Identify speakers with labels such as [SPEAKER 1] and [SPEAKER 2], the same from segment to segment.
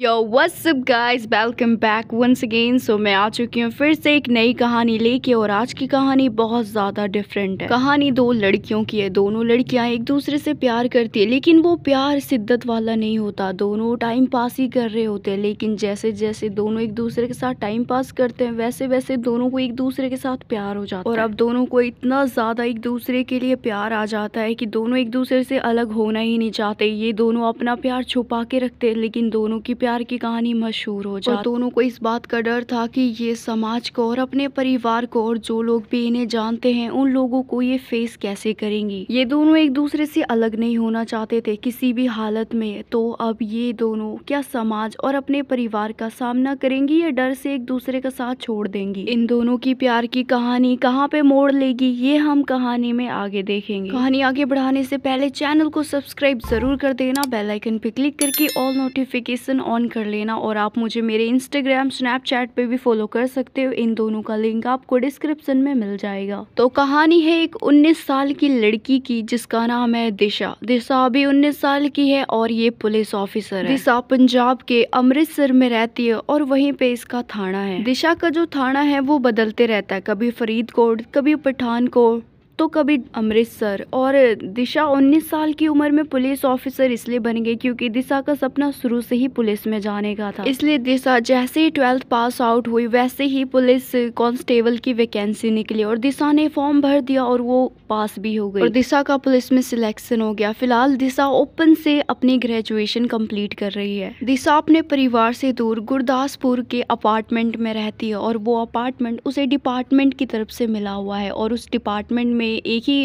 [SPEAKER 1] यो what's up guys welcome back once again so मैं आ चुकी हूँ फिर से एक नई कहानी लेके और आज की कहानी बहुत ज़्यादा डिफरेंट है कहानी दो लड़कियों की है दोनों लड़कियाँ एक दूसरे से प्यार करती है लेकिन वो प्यार शिद्दत वाला नहीं होता दोनों टाइम पास ही कर रहे होते हैं लेकिन जैसे जैसे दोनों एक दूसरे के साथ टाइम पास करते हैं वैसे वैसे दोनों को एक दूसरे के साथ प्यार हो जाता है और अब दोनों को इतना ज़्यादा एक दूसरे के लिए प्यार आ जाता है की दोनों एक दूसरे से अलग होना ही नहीं चाहते ये दोनों अपना प्यार छुपा के रखते हैं लेकिन दोनों की प्यार की कहानी मशहूर हो जाए दोनों को इस बात का डर था कि ये समाज को और अपने परिवार को और जो लोग भी इन्हें जानते हैं उन लोगों को ये फेस कैसे करेंगी ये दोनों एक दूसरे से अलग नहीं होना चाहते थे किसी भी हालत में तो अब ये दोनों क्या समाज और अपने परिवार का सामना करेंगी या डर से एक दूसरे का साथ छोड़ देंगी इन दोनों की प्यार की कहानी कहाँ पे मोड़ लेगी ये हम कहानी में आगे देखेंगे कहानी आगे बढ़ाने से पहले चैनल को सब्सक्राइब जरूर कर देना बेलाइकन पे क्लिक करके ऑल नोटिफिकेशन ऑन ऑन कर लेना और आप मुझे मेरे इंस्टाग्राम स्नैपचैट पे भी फॉलो कर सकते हो इन दोनों का लिंक आपको डिस्क्रिप्शन में मिल जाएगा तो कहानी है एक 19 साल की लड़की की जिसका नाम है दिशा दिशा अभी 19 साल की है और ये पुलिस ऑफिसर है दिशा पंजाब के अमृतसर में रहती है और वहीं पे इसका थाना है दिशा का जो थाना है वो बदलते रहता है कभी फरीदकोट कभी पठानकोट तो कभी अमृतसर और दिशा 19 साल की उम्र में पुलिस ऑफिसर इसलिए बन गई क्योंकि दिशा का सपना शुरू से ही पुलिस में जाने का था इसलिए दिशा जैसे ही ट्वेल्थ पास आउट हुई वैसे ही पुलिस कांस्टेबल की वैकेंसी निकली और दिशा ने फॉर्म भर दिया और वो पास भी हो गई और दिशा का पुलिस में सिलेक्शन हो गया फिलहाल दिशा ओपन से अपनी ग्रेजुएशन कम्प्लीट कर रही है दिशा अपने परिवार से दूर गुरदासपुर के अपार्टमेंट में रहती है और वो अपार्टमेंट उसे डिपार्टमेंट की तरफ से मिला हुआ है और उस डिपार्टमेंट में एक ही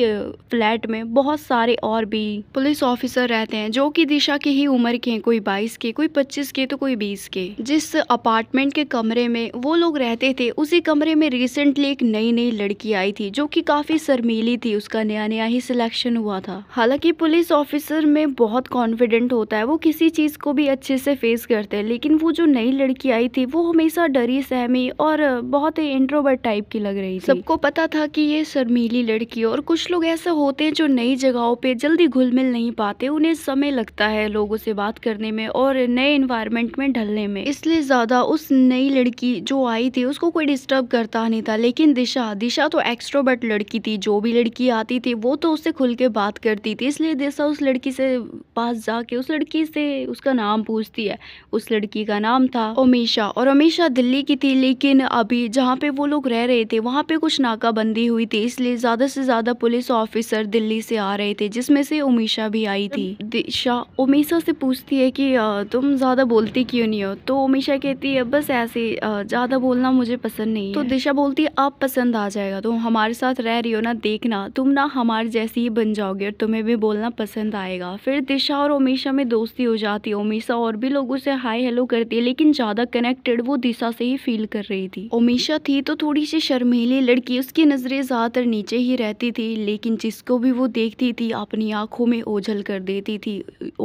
[SPEAKER 1] फ्लैट में बहुत सारे और भी पुलिस ऑफिसर रहते हैं जो कि दिशा की ही उम्र के हैं कोई बाईस के कोई पच्चीस के तो कोई बीस के जिस अपार्टमेंट के कमरे में वो लोग रहते थे उसी कमरे में रिसेंटली एक नई नई लड़की आई थी जो कि काफी शर्मीली थी उसका नया नया ही सिलेक्शन हुआ था हालांकि पुलिस ऑफिसर में बहुत कॉन्फिडेंट होता है वो किसी चीज को भी अच्छे से फेस करते हैं लेकिन वो जो नई लड़की आई थी वो हमेशा डरी सहमी और बहुत ही इंट्रोवर्ट टाइप की लग रही थी सबको पता था कि ये शर्मीली लड़की की और कुछ लोग ऐसे होते हैं जो नई जगहों पे जल्दी घुल मिल नहीं पाते उन्हें समय लगता है लोगों से बात करने में और नए इन्वायरमेंट में ढलने में इसलिए ज़्यादा उस नई लड़की जो आई थी उसको कोई डिस्टर्ब करता नहीं था लेकिन दिशा दिशा तो एक्स्ट्रोबर्ट लड़की थी जो भी लड़की आती थी वो तो उससे खुल के बात करती थी इसलिए दिशा उस लड़की से पास जाके उस लड़की से उसका नाम पूछती है उस लड़की का नाम था अमीशा और अमीशा दिल्ली की थी लेकिन अभी जहाँ पे वो लोग रह रहे थे वहाँ पे कुछ नाकाबंदी हुई थी इसलिए ज़्यादा से से ज़्यादा पुलिस ऑफिसर दिल्ली से आ रहे थे जिसमें से उमीशा भी आई थी दिशा उमीशा से पूछती है कि तुम ज़्यादा बोलती क्यों नहीं हो तो उमीशा कहती है बस ऐसे ज़्यादा बोलना मुझे पसंद नहीं तो दिशा बोलती है आप पसंद आ जाएगा तुम हमारे साथ रह रही हो ना देखना तुम ना हमारे जैसी ही बन जाओगे और तुम्हें भी बोलना पसंद आएगा फिर दिशा और उमीशा में दोस्ती हो जाती है उमीशा और भी लोगों से हाय हेलो करती है लेकिन ज़्यादा कनेक्टेड वो दिशा से ही फील कर रही थी उमीशा थी तो थोड़ी सी शर्मीली लड़की उसकी नज़रें ज़्यादातर नीचे ही रहती रहती थी लेकिन जिसको भी वो देखती थी अपनी आंखों में ओझल कर देती थी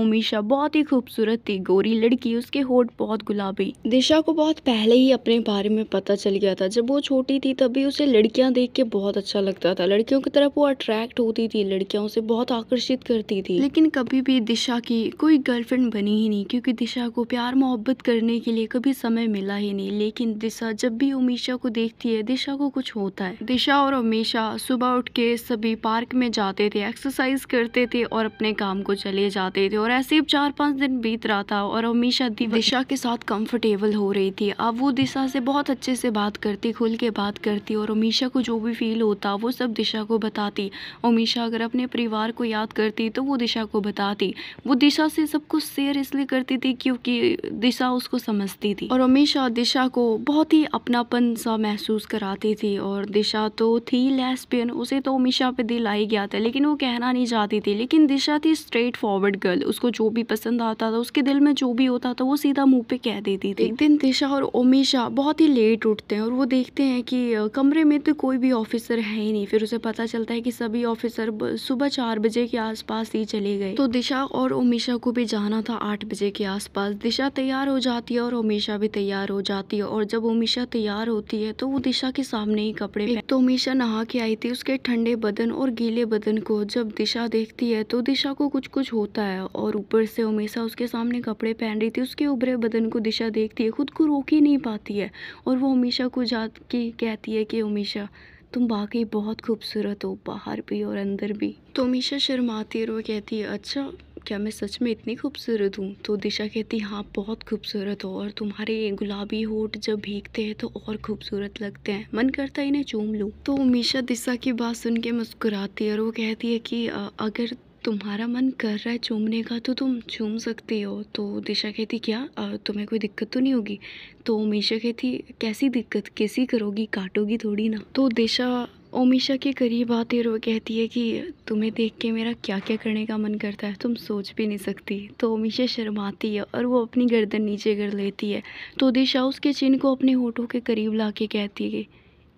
[SPEAKER 1] उमीशा बहुत ही खूबसूरत थी गोरी लड़की उसके होठ बहुत गुलाबी दिशा को बहुत पहले ही अपने बारे में पता चल गया था जब वो छोटी थी तभी उसे लड़कियां देख के बहुत अच्छा लगता था लड़कियों की तरफ वो अट्रैक्ट होती थी लड़कियां उसे बहुत आकर्षित करती थी लेकिन कभी भी दिशा की कोई गर्लफ्रेंड बनी ही नहीं क्योंकि दिशा को प्यार मोहब्बत करने के लिए कभी समय मिला ही नहीं लेकिन दिशा जब भी उमीशा को देखती है दिशा को कुछ होता है दिशा और उमेशा सुबह उठ उठ के सभी पार्क में जाते थे एक्सरसाइज करते थे और अपने काम को चले जाते थे और ऐसे ही चार पाँच दिन बीत रहा था और हमेशा दिशा के साथ कंफर्टेबल हो रही थी अब वो दिशा से बहुत अच्छे से बात करती खुल के बात करती और हमेशा को जो भी फील होता वो सब दिशा को बताती अमीशा अगर अपने परिवार को याद करती तो वो दिशा को बताती वो दिशा से सब कुछ शेयर इसलिए करती थी क्योंकि दिशा उसको समझती थी और हमेशा दिशा को बहुत ही अपनापन सा महसूस कराती थी और दिशा तो थी लेस्बियन उसे से तो मिशा पे दिल आ ही गया था लेकिन वो कहना नहीं चाहती थी लेकिन दिशा थी स्ट्रेट फॉरवर्ड गर्ल उसको जो भी पसंद आता था उसके दिल में जो भी होता था वो सीधा मुंह पे कह देती थी एक दिन दिशा और ओमिशा बहुत ही लेट उठते हैं और वो देखते हैं कि कमरे में तो कोई भी ऑफिसर है ही नहीं फिर उसे पता चलता है कि सभी ऑफिसर सुबह चार बजे के आसपास ही चले गए तो दिशा और ओमिशा को भी जाना था आठ बजे के आसपास दिशा तैयार हो जाती है और ओमिशा भी तैयार हो जाती है और जब ओमिशा तैयार होती है तो वो दिशा के सामने ही कपड़े तो ओमिशा नहा के आई थी उसके ठंडे बदन और गीले बदन को जब दिशा देखती है तो दिशा को कुछ कुछ होता है और ऊपर से हमेशा उसके सामने कपड़े पहन रही थी उसके उभरे बदन को दिशा देखती है खुद को रोक ही नहीं पाती है और वो हमेशा को जा के कहती है कि हमेशा तुम वाकई बहुत खूबसूरत हो बाहर भी और अंदर भी तो हमेशा शर्माती है और वो कहती है अच्छा क्या मैं सच में इतनी खूबसूरत हूँ तो दिशा कहती हाँ बहुत खूबसूरत हो और तुम्हारे गुलाबी होठ जब भीगते हैं तो और खूबसूरत लगते हैं मन करता है इन्हें चूम लूँ तो उमीशा दिशा की बात सुन के मुस्कुराती है और वो कहती है कि अगर तुम्हारा मन कर रहा है चूमने का तो तुम चूम सकती हो तो दिशा कहती क्या तुम्हें कोई दिक्कत तो नहीं होगी तो उमीशा कहती कैसी दिक्कत कैसी करोगी काटोगी थोड़ी ना तो दिशा ओमिशा के करीब आते वो कहती है कि तुम्हें देख के मेरा क्या क्या करने का मन करता है तुम सोच भी नहीं सकती तो ओमिशा शर्माती है और वो अपनी गर्दन नीचे कर लेती है तो दिशा उसके चिन्ह को अपने होठों के करीब ला के कहती है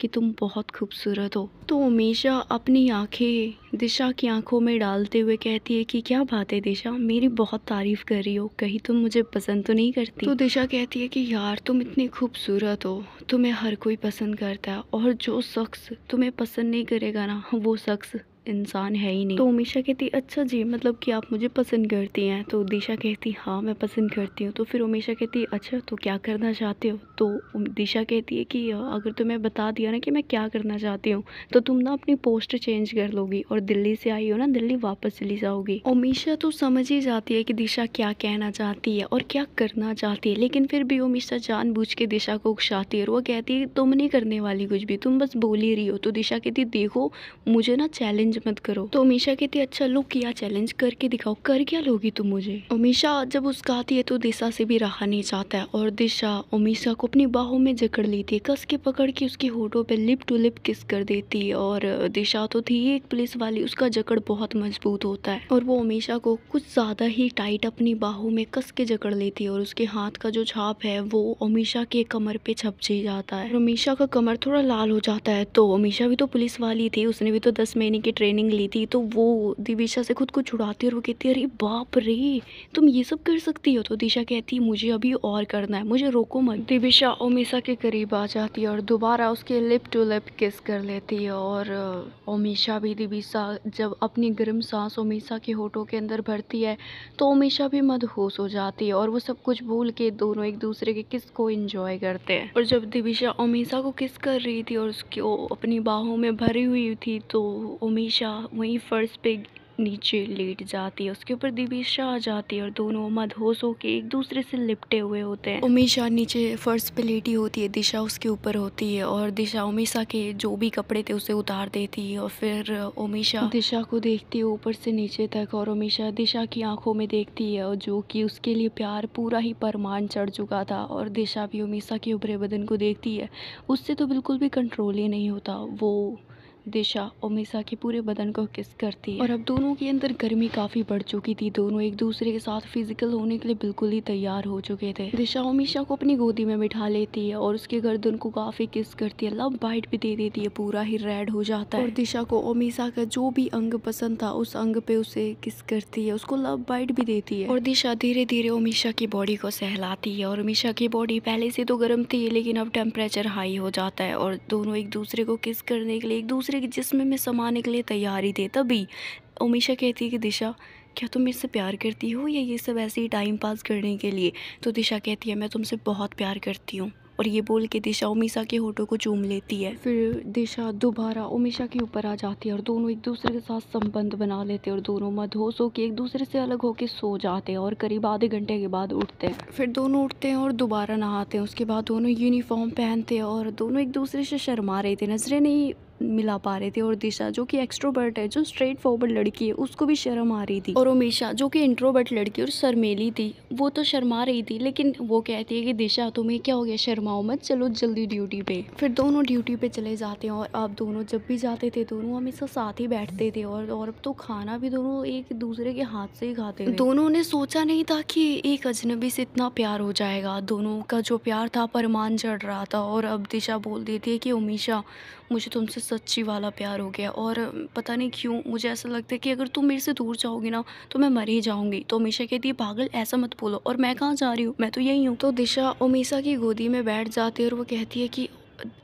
[SPEAKER 1] कि तुम बहुत खूबसूरत हो तो उमेशा अपनी आंखें दिशा की आंखों में डालते हुए कहती है कि क्या बात है दिशा मेरी बहुत तारीफ कर रही हो कहीं तुम मुझे पसंद तो नहीं करती तो दिशा कहती है कि यार तुम इतनी खूबसूरत हो तुम्हें हर कोई पसंद करता है और जो शख्स तुम्हें पसंद नहीं करेगा ना वो शख्स इंसान है ही नहीं तो उमेशा कहती अच्छा जी मतलब कि आप मुझे पसंद करती हैं तो दिशा कहती हाँ मैं पसंद करती हूँ तो फिर उमिशा कहती अच्छा तो क्या करना चाहते हो तो दिशा कहती है कि अगर तुम्हें बता दिया ना कि मैं क्या करना चाहती हूँ तो तुम ना अपनी पोस्ट चेंज कर लोगी और दिल्ली से आई हो ना दिल्ली वापस चली जाओगी उमिशा तो समझ ही जाती है कि दिशा क्या कहना चाहती है और क्या करना चाहती है लेकिन फिर भी उमिशा जान के दिशा को उकसाती है और वो कहती है तुम नहीं करने वाली कुछ भी तुम बस बोल ही रही हो तो दिशा कहती देखो मुझे ना चैलेंज चैलेंज मत करो तो अमीशा कहती अच्छा लो किया चैलेंज करके दिखाओ कर क्या लोगी तुम मुझे अमीशा जब उसका आती है तो दिशा से भी रहा नहीं चाहता है और दिशा उमीशा को अपनी बाहों में जकड़ लेती है कस के पकड़ के उसके होटो पे लिप टू लिप किस कर देती है और दिशा तो थी एक पुलिस वाली उसका जकड़ बहुत मजबूत होता है और वो उमेशा को कुछ ज्यादा ही टाइट अपनी बाहों में कस के जकड़ लेती है और उसके हाथ का जो छाप है वो उमेशा के कमर पे छप जी जाता है उमेशा का कमर थोड़ा लाल हो जाता है तो उमेशा भी तो पुलिस वाली थी उसने भी तो दस महीने की ट्रेनिंग ली थी तो वो दिविशा से खुद को छुड़ाती है और वो कहती है अरे बाप रे तुम ये सब कर सकती हो तो दिशा कहती है मुझे अभी और करना है मुझे रोको मत दिविशा ओमिशा के करीब आ जाती है और दोबारा उसके लिप टू लिप किस कर लेती है और ओमिशा भी दिविशा जब अपनी गर्म सांस ओमिशा के होठों के अंदर भरती है तो ओमिशा भी मदहोश हो जाती है और वो सब कुछ भूल के दोनों एक दूसरे के किस को इंजॉय करते हैं और जब दिविशा ओमिशा को किस कर रही थी और उसको अपनी बाहों में भरी हुई थी तो ओमिशा दिशा वहीं फर्श पे नीचे लेट जाती है उसके ऊपर दिविशा आ जाती है और दोनों मदहोश होकर एक दूसरे से लिपटे हुए होते हैं उमेशा नीचे फर्श पे लेटी होती है दिशा उसके ऊपर होती है और दिशा उमेशा के जो भी कपड़े थे उसे उतार देती है और फिर उमेशा दिशा को देखती है ऊपर से नीचे तक और उमेशा दिशा की आंखों में देखती है और जो की उसके लिए प्यार पूरा ही परमान चढ़ चुका था और दिशा भी उमेशा के उभरे बदन को देखती है उससे तो बिल्कुल भी कंट्रोल ही नहीं होता वो दिशा और मिसा के पूरे बदन को किस करती है और अब दोनों के अंदर गर्मी काफी बढ़ चुकी थी दोनों एक दूसरे के साथ फिजिकल होने के लिए बिल्कुल ही तैयार हो चुके थे दिशा ओमिशा को अपनी गोदी में बिठा लेती है और उसके गर्दन को काफी किस करती है लव बाइट भी दे देती है पूरा ही रेड हो जाता है और दिशा को ओमिशा का जो भी अंग पसंद था उस अंग पे उसे किस करती है उसको लव बाइट भी देती है और दिशा धीरे धीरे ओमिशा की बॉडी को सहलाती है और ओमिशा की बॉडी पहले से तो गर्म थी लेकिन अब टेम्परेचर हाई हो जाता है और दोनों एक दूसरे को किस करने के लिए एक दूसरे दूसरे के जिस्म में समाने के लिए तैयारी थे तभी उमेशा कहती है कि दिशा क्या तुम मेरे से प्यार करती हो या ये सब ऐसे ही टाइम पास करने के लिए तो दिशा कहती है मैं तुमसे बहुत प्यार करती हूँ और ये बोल के दिशा उमिशा के होठों को चूम लेती है फिर दिशा दोबारा उमिशा के ऊपर आ जाती है और दोनों एक दूसरे के साथ संबंध बना लेते हैं और दोनों मधोस होकर एक दूसरे से अलग होकर सो जाते हैं और करीब आधे घंटे के बाद उठते हैं फिर दोनों उठते हैं और दोबारा नहाते हैं उसके बाद दोनों यूनिफॉर्म पहनते हैं और दोनों एक दूसरे से शर्मा रहे थे नजरें नहीं मिला पा रहे थे और दिशा जो कि एक्स्ट्रोबर्ट है जो स्ट्रेट फॉरवर्ड लड़की है उसको भी शर्म आ रही थी और उमेशा जो कि इंट्रोबर्ट लड़की और शर्मेली थी वो तो शर्मा रही थी लेकिन वो कहती है कि दिशा तुम्हें क्या हो गया शर्माओ मत चलो जल्दी ड्यूटी पे फिर दोनों ड्यूटी पे चले जाते हैं और अब दोनों जब भी जाते थे दोनों हमेशा साथ ही बैठते थे और अब तो खाना भी दोनों एक दूसरे के हाथ से ही खाते थे दोनों ने सोचा नहीं था कि एक अजनबी से इतना प्यार हो जाएगा दोनों का जो प्यार था परमान चढ़ रहा था और अब दिशा बोल देती है कि उमेशा मुझे तुमसे सच्ची वाला प्यार हो गया और पता नहीं क्यों मुझे ऐसा लगता है कि अगर तुम मेरे से दूर जाओगी ना तो मैं मर ही जाऊँगी तो अमीशा कहती है पागल ऐसा मत बोलो और मैं कहाँ जा रही हूँ मैं तो यही हूँ तो दिशा उमीशा की गोदी में बैठ जाती है और वो कहती है कि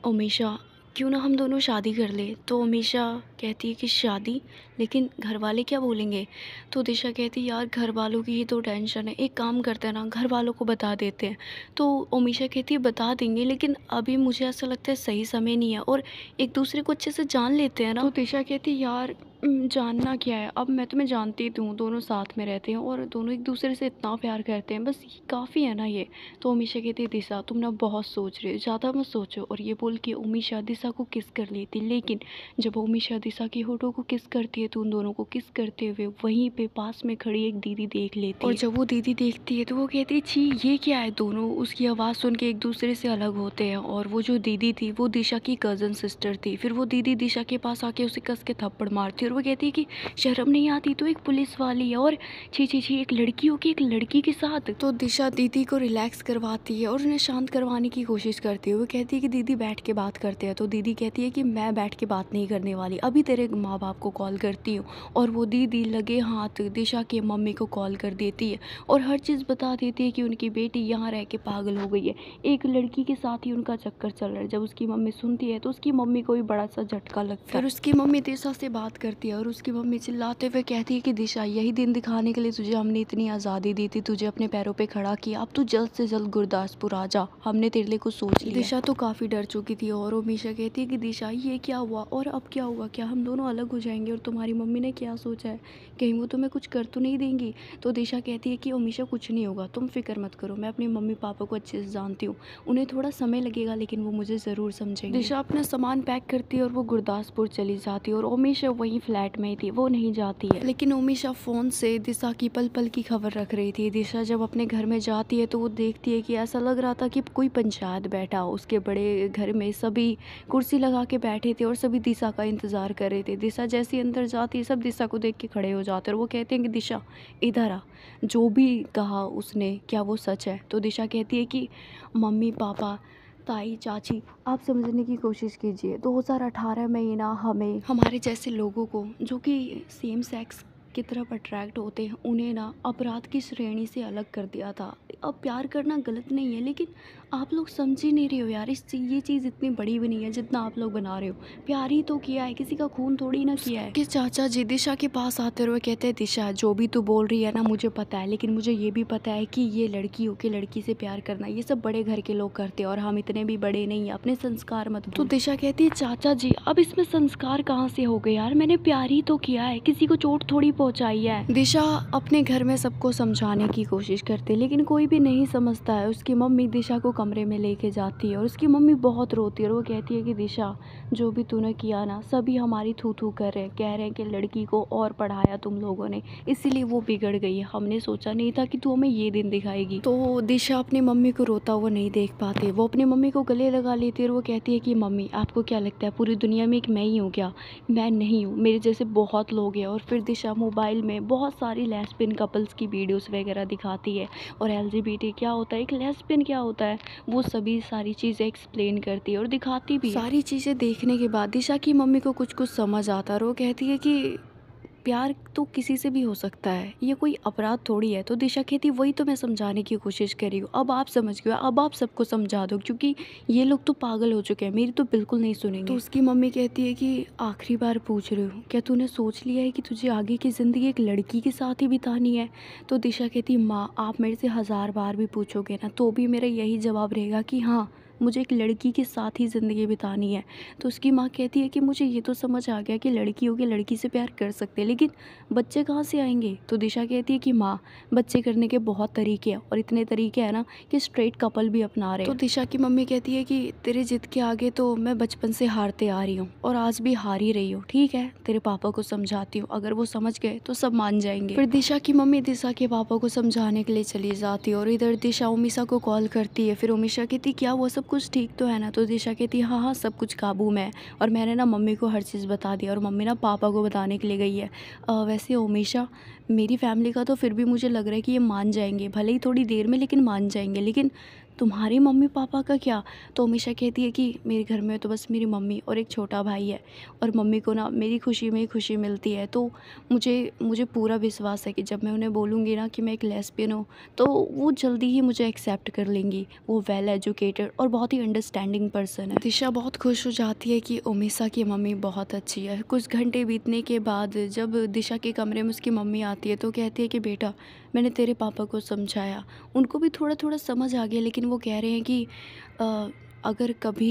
[SPEAKER 1] उमीशा क्यों ना हम दोनों शादी कर ले तो अमीशा कहती है कि शादी लेकिन घर वाले क्या बोलेंगे तो दिशा कहती है यार घर वालों की ही तो टेंशन है एक काम करते हैं ना घर वालों को बता देते हैं तो अमीशा कहती है बता देंगे लेकिन अभी मुझे ऐसा लगता है सही समय नहीं है और एक दूसरे को अच्छे से जान लेते हैं ना तो दिशा कहती यार जानना क्या है अब मैं तुम्हें जानती तो हूँ दोनों साथ में रहते हैं और दोनों एक दूसरे से इतना प्यार करते हैं बस काफ़ी है ना ये तो उमीशा कहती है दिशा तुम ना बहुत सोच रहे हो ज़्यादा मत सोचो और ये बोल के उमीशा दिशा को किस कर लेती लेकिन जब उमीशा दिशा के होठों को किस करती है तो उन दोनों को किस करते हुए वहीं पर पास में खड़ी एक दीदी देख लेती और जब वो दीदी देखती है तो वो कहती है छी ये क्या है दोनों उसकी आवाज़ सुन के एक दूसरे से अलग होते हैं और वो जो दीदी थी वो दिशा की कज़न सिस्टर थी फिर वो दीदी दिशा के पास आके उसे कस के थप्पड़ मारती टीचर वो कहती है कि शर्म नहीं आती तो एक पुलिस वाली है और छी छी छी एक लड़की होगी एक लड़की के साथ तो दिशा दीदी को रिलैक्स करवाती है और उन्हें शांत करवाने की कोशिश करती है वो कहती है कि दीदी बैठ के बात करते हैं तो दीदी कहती है कि मैं बैठ के बात नहीं करने वाली अभी तेरे माँ बाप को कॉल करती हूँ और वो दीदी लगे हाथ दिशा के मम्मी को कॉल कर देती है और हर चीज़ बता देती है कि उनकी बेटी यहाँ रह के पागल हो गई है एक लड़की के साथ ही उनका चक्कर चल रहा है जब उसकी मम्मी सुनती है तो उसकी मम्मी को भी बड़ा सा झटका लगता है फिर उसकी मम्मी दिशा से बात करती करती है और उसकी मम्मी चिल्लाते हुए कहती है कि दिशा यही दिन दिखाने के लिए तुझे हमने इतनी आज़ादी दी थी तुझे अपने पैरों पे खड़ा किया अब तू जल्द से जल्द गुरदासपुर आ जा हमने तेरे लिए कुछ सोच लिया दिशा तो काफ़ी डर चुकी थी और वो मीशा कहती है कि दिशा ये क्या हुआ और अब क्या हुआ क्या हम दोनों अलग हो जाएंगे और तुम्हारी मम्मी ने क्या सोचा है कहीं वो तुम्हें कुछ कर तो नहीं देंगी तो दिशा कहती है कि ओमिशा कुछ नहीं होगा तुम फिक्र मत करो मैं अपने मम्मी पापा को अच्छे से जानती हूँ उन्हें थोड़ा समय लगेगा लेकिन वो मुझे ज़रूर समझेंगे दिशा अपना सामान पैक करती है और वो गुरदासपुर चली जाती है और ओमिशा वहीं फ्लैट में ही थी वो नहीं जाती है लेकिन उमिशा फ़ोन से दिशा की पल पल की खबर रख रही थी दिशा जब अपने घर में जाती है तो वो देखती है कि ऐसा लग रहा था कि कोई पंचायत बैठा हो उसके बड़े घर में सभी कुर्सी लगा के बैठे थे और सभी दिशा का इंतज़ार कर रहे थे दिशा जैसी अंदर जाती है सब दिशा को देख के खड़े हो जाते और वो कहते हैं कि दिशा इधर आ जो भी कहा उसने क्या वो सच है तो दिशा कहती है कि मम्मी पापा ताई चाची आप समझने की कोशिश कीजिए 2018 में ही ना हमें हमारे जैसे लोगों को जो कि सेम सेक्स की तरफ अट्रैक्ट होते हैं उन्हें ना अपराध की श्रेणी से अलग कर दिया था अब प्यार करना गलत नहीं है लेकिन आप लोग समझ ही नहीं रहे हो यार इस ये चीज़ इतनी बड़ी भी नहीं है जितना आप लोग बना रहे हो प्यार ही तो किया है किसी का खून थोड़ी ना किया है कि चाचा जी दिशा के पास आते हुए कहते हैं दिशा जो भी तू बोल रही है ना मुझे पता है लेकिन मुझे ये भी पता है कि ये लड़की हो के लड़की से प्यार करना ये सब बड़े घर के लोग करते हैं और हम इतने भी बड़े नहीं अपने संस्कार मत तो दिशा कहती है चाचा जी अब इसमें संस्कार कहाँ से हो गए यार मैंने प्यार ही तो किया है किसी को चोट थोड़ी पहुँचाई है दिशा अपने घर में सबको समझाने की कोशिश करते है लेकिन कोई भी नहीं समझता है उसकी मम्मी दिशा को कमरे में लेके जाती है और उसकी मम्मी बहुत रोती है और वो कहती है कि दिशा जो भी तूने किया ना सभी हमारी थू थू कर रहे हैं कह रहे हैं कि लड़की को और पढ़ाया तुम लोगों ने इसीलिए वो बिगड़ गई है हमने सोचा नहीं था कि तू हमें ये दिन दिखाएगी तो दिशा अपनी मम्मी को रोता हुआ नहीं देख पाती वो अपनी मम्मी को गले लगा लेती है और वो कहती है कि मम्मी आपको क्या लगता है पूरी दुनिया में एक मैं ही हूँ क्या मैं नहीं हूँ मेरे जैसे बहुत लोग हैं और फिर दिशा मोबाइल में बहुत सारी लेस्पिन कपल्स की वीडियोज़ वगैरह दिखाती है और एल क्या होता है एक लेस्पिन क्या होता है वो सभी सारी चीज़ें एक्सप्लेन करती है और दिखाती भी सारी चीज़ें देखने के बाद दिशा की मम्मी को कुछ कुछ समझ आता है और वो कहती है कि प्यार तो किसी से भी हो सकता है ये कोई अपराध थोड़ी है तो दिशा खेती वही तो मैं समझाने की कोशिश कर रही हूँ अब आप समझ गए अब आप सबको समझा दो क्योंकि ये लोग तो पागल हो चुके हैं मेरी तो बिल्कुल नहीं सुनेंगे तो उसकी मम्मी कहती है कि आखिरी बार पूछ रही हूँ क्या तूने सोच लिया है कि तुझे आगे की ज़िंदगी एक लड़की के साथ ही बितानी है तो दिशा कहती माँ आप मेरे से हज़ार बार भी पूछोगे ना तो भी मेरा यही जवाब रहेगा कि हाँ मुझे एक लड़की के साथ ही ज़िंदगी बितानी है तो उसकी माँ कहती है कि मुझे ये तो समझ आ गया कि लड़की होगी लड़की से प्यार कर सकते हैं लेकिन बच्चे कहाँ से आएंगे तो दिशा कहती है कि माँ बच्चे करने के बहुत तरीके हैं और इतने तरीके हैं ना कि स्ट्रेट कपल भी अपना रहे तो दिशा की मम्मी कहती है कि तेरे जिद के आगे तो मैं बचपन से हारते आ रही हूँ और आज भी हार ही रही हूँ ठीक है तेरे पापा को समझाती हूँ अगर वो समझ गए तो सब मान जाएंगे फिर दिशा की मम्मी दिशा के पापा को समझाने के लिए चली जाती है और इधर दिशा उमिशा को कॉल करती है फिर उमिशा कहती क्या वो सब कुछ ठीक तो है ना तो दिशा कहती है हाँ हाँ सब कुछ काबू में और मैंने ना मम्मी को हर चीज़ बता दिया और मम्मी ना पापा को बताने के लिए गई है आ, वैसे ओमेशा मेरी फैमिली का तो फिर भी मुझे लग रहा है कि ये मान जाएंगे भले ही थोड़ी देर में लेकिन मान जाएंगे लेकिन तुम्हारे मम्मी पापा का क्या तो हमेशा कहती है कि मेरे घर में तो बस मेरी मम्मी और एक छोटा भाई है और मम्मी को ना मेरी खुशी में ही खुशी मिलती है तो मुझे मुझे पूरा विश्वास है कि जब मैं उन्हें बोलूँगी ना कि मैं एक लेस्बियन हूँ तो वो जल्दी ही मुझे एक्सेप्ट कर लेंगी वो वेल एजुकेटेड और बहुत ही अंडरस्टैंडिंग पर्सन है दिशा बहुत खुश हो जाती है कि उमेशा की मम्मी बहुत अच्छी है कुछ घंटे बीतने के बाद जब दिशा के कमरे में उसकी मम्मी आती है तो कहती है कि बेटा मैंने तेरे पापा को समझाया उनको भी थोड़ा थोड़ा समझ आ गया लेकिन वो कह रहे हैं कि अगर कभी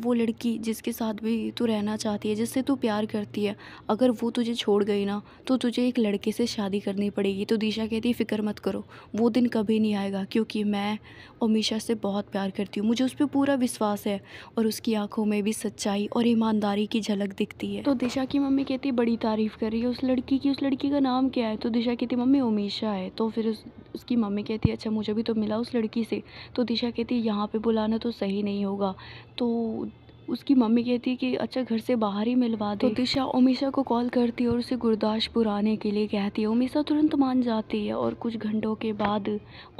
[SPEAKER 1] वो लड़की जिसके साथ भी तू रहना चाहती है जिससे तू प्यार करती है अगर वो तुझे छोड़ गई ना तो तुझे एक लड़के से शादी करनी पड़ेगी तो दिशा कहती है फ़िक्र मत करो वो दिन कभी नहीं आएगा क्योंकि मैं अमीशा से बहुत प्यार करती हूँ मुझे उस पर पूरा विश्वास है और उसकी आंखों में भी सच्चाई और ईमानदारी की झलक दिखती है तो दिशा की मम्मी कहती है बड़ी तारीफ़ कर रही है उस लड़की की उस लड़की का नाम क्या है तो दिशा कहती मम्मी उमीशा है तो फिर उस, उसकी मम्मी कहती है अच्छा मुझे भी तो मिला उस लड़की से तो दिशा कहती यहाँ पर बुलाना तो सही नहीं होगा तो उसकी मम्मी कहती है कि अच्छा घर से बाहर ही मिलवा दे तो दिशा ओमिशा को कॉल करती है और उसे गुरदासपुर आने के लिए कहती है उमिशा तुरंत मान जाती है और कुछ घंटों के बाद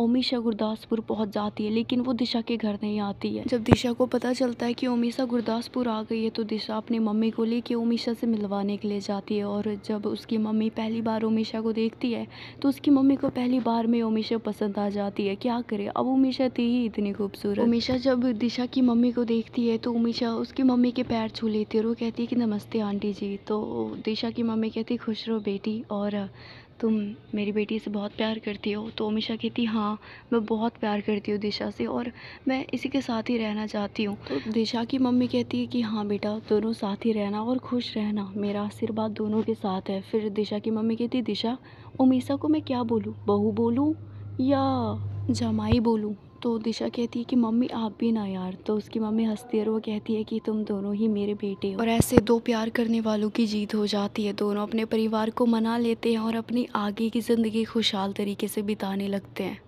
[SPEAKER 1] ओमिशा गुरदासपुर पहुंच जाती है लेकिन वो दिशा के घर नहीं आती है जब दिशा को पता चलता है कि ओमिशा गुरदासपुर आ गई है तो दिशा अपनी मम्मी को लेके ओमिशा से मिलवाने के लिए जाती है और जब उसकी मम्मी पहली बार ओमिशा को देखती है तो उसकी मम्मी को पहली बार में ओमिशा पसंद आ जाती है क्या करे अब उमिशा थी ही इतनी खूबसूरत उमिशा जब दिशा की मम्मी को देखती है तो उमिशा उसकी मम्मी के पैर छू लेती है और वो कहती है कि नमस्ते आंटी जी तो दिशा की मम्मी कहती है खुश रहो बेटी और तुम मेरी बेटी से बहुत प्यार करती हो तो अमीशा कहती हाँ मैं बहुत प्यार करती हूँ दिशा से और मैं इसी के साथ ही रहना चाहती हूँ तो दिशा की मम्मी कहती है कि हाँ बेटा दोनों साथ ही रहना और खुश रहना मेरा आशीर्वाद दोनों के साथ है फिर दिशा की मम्मी कहती दिशा उमीशा को मैं क्या बोलूँ बहू बोलूँ या जमाई बोलूँ तो दिशा कहती है कि मम्मी आप भी ना यार तो उसकी मम्मी हंसती है और वो कहती है कि तुम दोनों ही मेरे बेटे हो और ऐसे दो प्यार करने वालों की जीत हो जाती है दोनों अपने परिवार को मना लेते हैं और अपनी आगे की ज़िंदगी खुशहाल तरीके से बिताने लगते हैं